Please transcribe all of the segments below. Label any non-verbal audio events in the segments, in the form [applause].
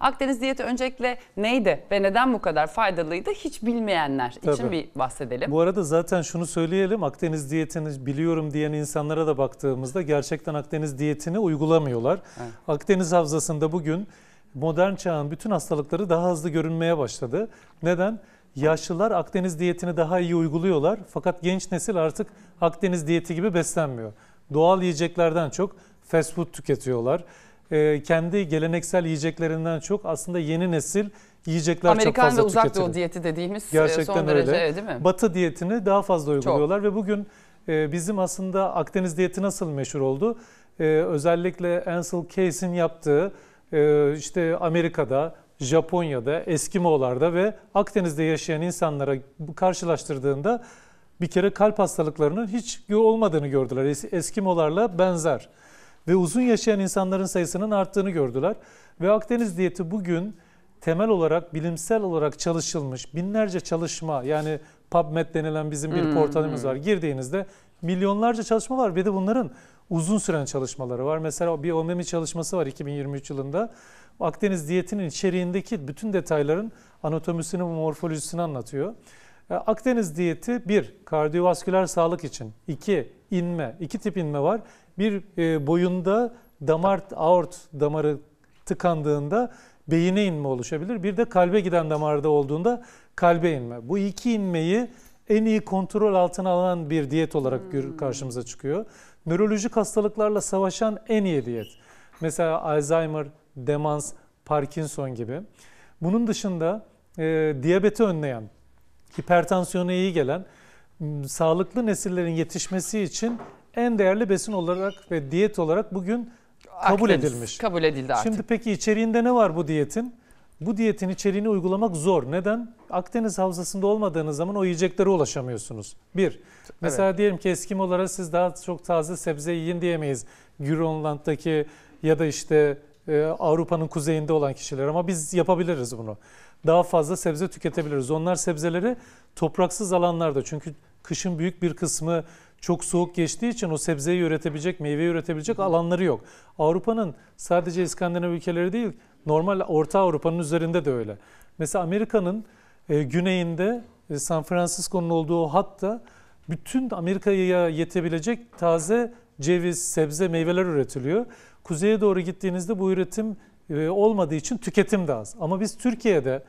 Akdeniz diyeti öncelikle neydi ve neden bu kadar faydalıydı hiç bilmeyenler Tabii. için bir bahsedelim. Bu arada zaten şunu söyleyelim Akdeniz diyetini biliyorum diyen insanlara da baktığımızda gerçekten Akdeniz diyetini uygulamıyorlar. Evet. Akdeniz havzasında bugün modern çağın bütün hastalıkları daha hızlı görünmeye başladı. Neden? Yaşlılar Akdeniz diyetini daha iyi uyguluyorlar fakat genç nesil artık Akdeniz diyeti gibi beslenmiyor. Doğal yiyeceklerden çok fast food tüketiyorlar. Ee, kendi geleneksel yiyeceklerinden çok aslında yeni nesil yiyecekler Amerikan çok fazla tüketiyor. Amerikan ve uzak doğu diyeti dediğimiz e, Gerçekten son derece öyle. değil mi? Batı diyetini daha fazla uyguluyorlar çok. ve bugün e, bizim aslında Akdeniz diyeti nasıl meşhur oldu? E, özellikle Ansel Keys'in yaptığı işte Amerika'da, Japonya'da, Eskimo'larda ve Akdeniz'de yaşayan insanlara karşılaştırdığında bir kere kalp hastalıklarının hiç olmadığını gördüler. Eskimolarla benzer ve uzun yaşayan insanların sayısının arttığını gördüler. Ve Akdeniz diyeti bugün temel olarak bilimsel olarak çalışılmış binlerce çalışma yani PubMed denilen bizim bir hmm, portalımız hmm. var. Girdiğinizde milyonlarca çalışma var ve de bunların uzun süren çalışmaları var. Mesela bir OMMI çalışması var 2023 yılında. Akdeniz diyetinin içeriğindeki bütün detayların anatomisini, morfolojisini anlatıyor. E, Akdeniz diyeti bir, kardiyovasküler sağlık için. iki inme, iki tip inme var bir e, boyunda damar aort damarı tıkandığında beyine inme oluşabilir. Bir de kalbe giden damarda olduğunda kalbe inme. Bu iki inmeyi en iyi kontrol altına alan bir diyet olarak hmm. karşımıza çıkıyor. Nörolojik hastalıklarla savaşan en iyi diyet. Mesela Alzheimer, demans, Parkinson gibi. Bunun dışında e, diyabeti önleyen, hipertansiyona iyi gelen, sağlıklı nesillerin yetişmesi için en değerli besin olarak ve diyet olarak bugün kabul Akdeniz, edilmiş. Kabul edildi artık. Şimdi peki içeriğinde ne var bu diyetin? Bu diyetin içeriğini uygulamak zor. Neden? Akdeniz havzasında olmadığınız zaman o yiyeceklere ulaşamıyorsunuz. Bir, mesela evet. diyelim ki olarak siz daha çok taze sebze yiyin diyemeyiz. Grönland'daki ya da işte e, Avrupa'nın kuzeyinde olan kişiler ama biz yapabiliriz bunu. Daha fazla sebze tüketebiliriz. Onlar sebzeleri topraksız alanlarda çünkü kışın büyük bir kısmı çok soğuk geçtiği için o sebzeyi üretebilecek, meyve üretebilecek alanları yok. Avrupa'nın sadece İskandinav ülkeleri değil, normal Orta Avrupa'nın üzerinde de öyle. Mesela Amerika'nın e, güneyinde e, San Francisco'nun olduğu hatta bütün Amerika'ya yetebilecek taze ceviz, sebze, meyveler üretiliyor. Kuzeye doğru gittiğinizde bu üretim e, olmadığı için tüketim de az. Ama biz Türkiye'de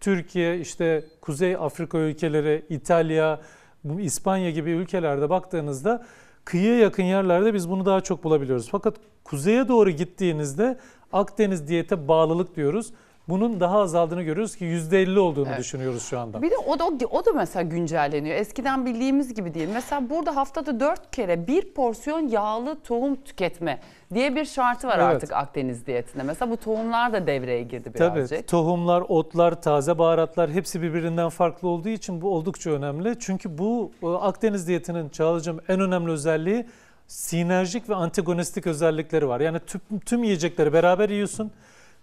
Türkiye işte Kuzey Afrika ülkeleri, İtalya, bu İspanya gibi ülkelerde baktığınızda kıyıya yakın yerlerde biz bunu daha çok bulabiliyoruz. Fakat kuzeye doğru gittiğinizde Akdeniz diyete bağlılık diyoruz bunun daha azaldığını görüyoruz ki yüzde %50 olduğunu evet. düşünüyoruz şu anda. Bir de o da, o da mesela güncelleniyor. Eskiden bildiğimiz gibi değil. Mesela burada haftada dört kere bir porsiyon yağlı tohum tüketme diye bir şartı var evet. artık Akdeniz diyetinde. Mesela bu tohumlar da devreye girdi birazcık. Tabii tohumlar, otlar, taze baharatlar hepsi birbirinden farklı olduğu için bu oldukça önemli. Çünkü bu e, Akdeniz diyetinin Çağla'cığım en önemli özelliği sinerjik ve antagonistik özellikleri var. Yani tüm, tüm yiyecekleri beraber yiyorsun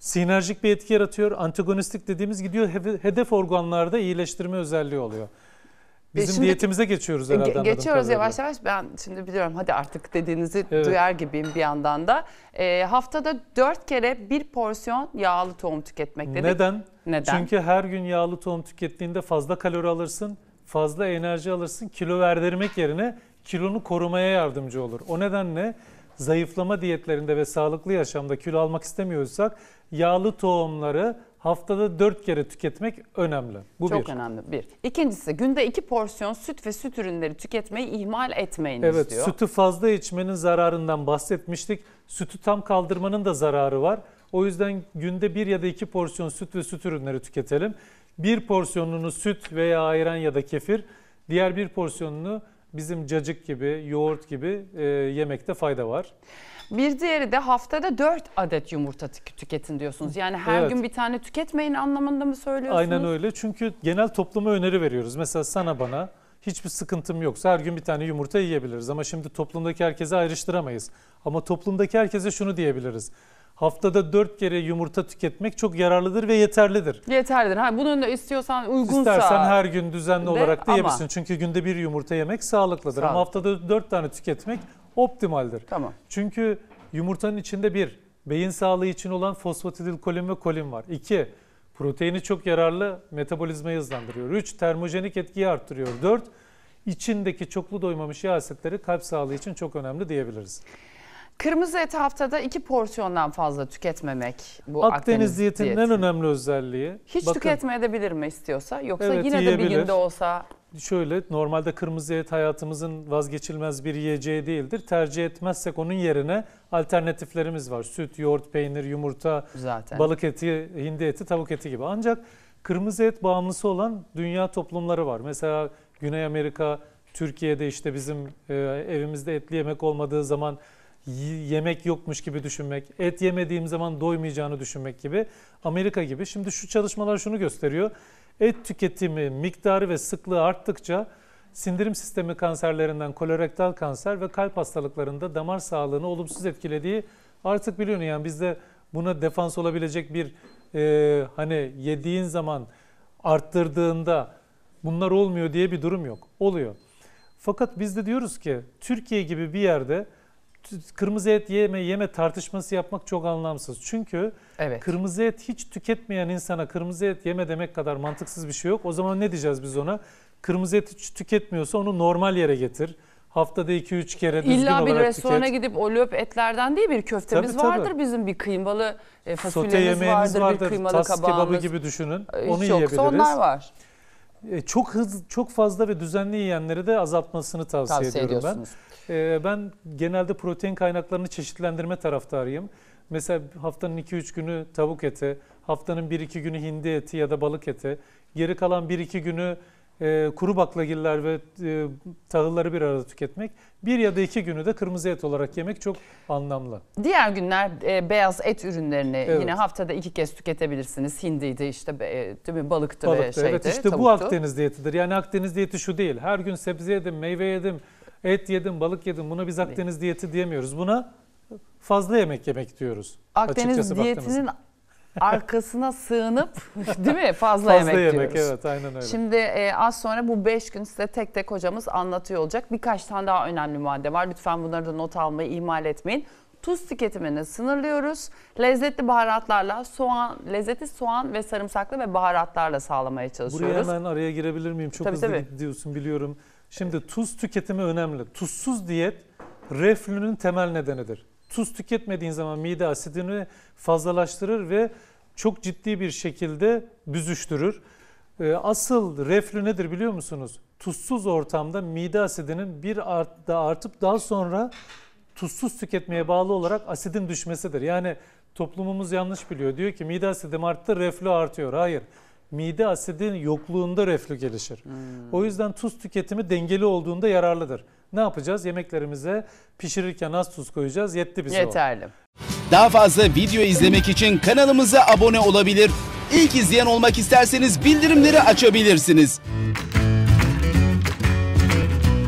sinerjik bir etki yaratıyor. Antagonistik dediğimiz gidiyor hedef organlarda iyileştirme özelliği oluyor. E, Bizim şimdi, diyetimize geçiyoruz herhalde. Ge- geçiyoruz yavaş yavaş. Ben şimdi biliyorum hadi artık dediğinizi evet. duyar gibiyim bir yandan da. E, haftada dört kere bir porsiyon yağlı tohum tüketmek dedik. Neden? Neden? Çünkü her gün yağlı tohum tükettiğinde fazla kalori alırsın, fazla enerji alırsın. Kilo verdirmek yerine kilonu korumaya yardımcı olur. O nedenle zayıflama diyetlerinde ve sağlıklı yaşamda kilo almak istemiyorsak yağlı tohumları haftada 4 kere tüketmek önemli. Bu Çok bir. önemli bir. İkincisi günde 2 iki porsiyon süt ve süt ürünleri tüketmeyi ihmal etmeyiniz evet, diyor. sütü fazla içmenin zararından bahsetmiştik. Sütü tam kaldırmanın da zararı var. O yüzden günde 1 ya da 2 porsiyon süt ve süt ürünleri tüketelim. Bir porsiyonunu süt veya ayran ya da kefir, diğer bir porsiyonunu bizim cacık gibi, yoğurt gibi e, yemekte fayda var. Bir diğeri de haftada 4 adet yumurta tüketin diyorsunuz. Yani her Evet. gün bir tane tüketmeyin anlamında mı söylüyorsunuz? Aynen öyle. Çünkü genel topluma öneri veriyoruz. Mesela sana bana hiçbir sıkıntım yoksa her gün bir tane yumurta yiyebiliriz. Ama şimdi toplumdaki herkese ayrıştıramayız. Ama toplumdaki herkese şunu diyebiliriz haftada 4 kere yumurta tüketmek çok yararlıdır ve yeterlidir. Yeterlidir. Ha, bunun da istiyorsan uygunsa. İstersen her gün düzenli de, olarak da ama. Çünkü günde bir yumurta yemek sağlıklıdır. Sağlıklı. Ama haftada 4 tane tüketmek optimaldir. Tamam. Çünkü yumurtanın içinde bir, beyin sağlığı için olan fosfatidil kolin ve kolin var. İki, proteini çok yararlı metabolizmayı hızlandırıyor. Üç, termojenik etkiyi arttırıyor. Dört, içindeki çoklu doymamış yağ asitleri kalp sağlığı için çok önemli diyebiliriz. Kırmızı et haftada iki porsiyondan fazla tüketmemek bu Akdeniz, Akdeniz diyetinin diyeti. en önemli özelliği. Hiç Bakın, tüketmeyebilir mi istiyorsa yoksa evet, yine de bir günde olsa şöyle normalde kırmızı et hayatımızın vazgeçilmez bir yiyeceği değildir. Tercih etmezsek onun yerine alternatiflerimiz var. Süt, yoğurt, peynir, yumurta, Zaten. balık eti, hindi eti, tavuk eti gibi. Ancak kırmızı et bağımlısı olan dünya toplumları var. Mesela Güney Amerika, Türkiye'de işte bizim e, evimizde etli yemek olmadığı zaman yemek yokmuş gibi düşünmek, et yemediğim zaman doymayacağını düşünmek gibi Amerika gibi. Şimdi şu çalışmalar şunu gösteriyor. Et tüketimi miktarı ve sıklığı arttıkça sindirim sistemi kanserlerinden kolorektal kanser ve kalp hastalıklarında damar sağlığını olumsuz etkilediği artık biliyorsun Yani bizde buna defans olabilecek bir e, hani yediğin zaman arttırdığında bunlar olmuyor diye bir durum yok. Oluyor. Fakat biz de diyoruz ki Türkiye gibi bir yerde kırmızı et yeme yeme tartışması yapmak çok anlamsız. Çünkü evet. kırmızı et hiç tüketmeyen insana kırmızı et yeme demek kadar mantıksız bir şey yok. O zaman ne diyeceğiz biz ona? Kırmızı et hiç tüketmiyorsa onu normal yere getir. Haftada 2-3 kere düzgün İlla olarak bir restorana tüket. gidip o löp etlerden değil bir köftemiz tabii, vardır bizim bir kıymalı e, fasulyemiz vardır, vardır, bir kıymalı Tas kabağımız. kebabı gibi düşünün. Hiç e, onu yoksa onlar var. E, çok hız, çok fazla ve düzenli yiyenleri de azaltmasını tavsiye, tavsiye ediyorum ben. E, ben genelde protein kaynaklarını çeşitlendirme taraftarıyım. Mesela haftanın 2-3 günü tavuk eti, haftanın 1-2 günü hindi eti ya da balık eti, geri kalan 1-2 günü e, kuru baklagiller ve e, tahılları bir arada tüketmek, bir ya da iki günü de kırmızı et olarak yemek çok anlamlı. Diğer günler e, beyaz et ürünlerini evet. yine haftada iki kez tüketebilirsiniz. Hindiydi işte e, değil mi balıktı, balıktı ve şeydi. Evet işte tavuktu. bu Akdeniz diyetidir. Yani Akdeniz diyeti şu değil. Her gün sebze yedim, meyve yedim, et yedim, balık yedim. Buna biz Akdeniz diyeti diyemiyoruz. Buna fazla yemek yemek diyoruz. Akdeniz diyetinin baktığımızda arkasına sığınıp [laughs] değil mi fazla, yemek fazla yemek, yemek evet aynen öyle. Şimdi e, az sonra bu 5 gün size tek tek hocamız anlatıyor olacak. Birkaç tane daha önemli madde var. Lütfen bunları da not almayı ihmal etmeyin. Tuz tüketimini sınırlıyoruz. Lezzetli baharatlarla soğan, lezzeti soğan ve sarımsaklı ve baharatlarla sağlamaya çalışıyoruz. Buraya hemen araya girebilir miyim? Çok tabii, hızlı tabii. gidiyorsun biliyorum. Şimdi tuz tüketimi önemli. Tuzsuz diyet reflünün temel nedenidir tuz tüketmediğin zaman mide asidini fazlalaştırır ve çok ciddi bir şekilde büzüştürür. Ee, asıl reflü nedir biliyor musunuz? Tuzsuz ortamda mide asidinin bir art, da artıp daha sonra tuzsuz tüketmeye bağlı olarak asidin düşmesidir. Yani toplumumuz yanlış biliyor. Diyor ki mide asidim arttı reflü artıyor. Hayır. Mide asidin yokluğunda reflü gelişir. Hmm. O yüzden tuz tüketimi dengeli olduğunda yararlıdır. Ne yapacağız? Yemeklerimize pişirirken az tuz koyacağız. Yetti bize Yeterli. O. Daha fazla video izlemek için kanalımıza abone olabilir. İlk izleyen olmak isterseniz bildirimleri açabilirsiniz.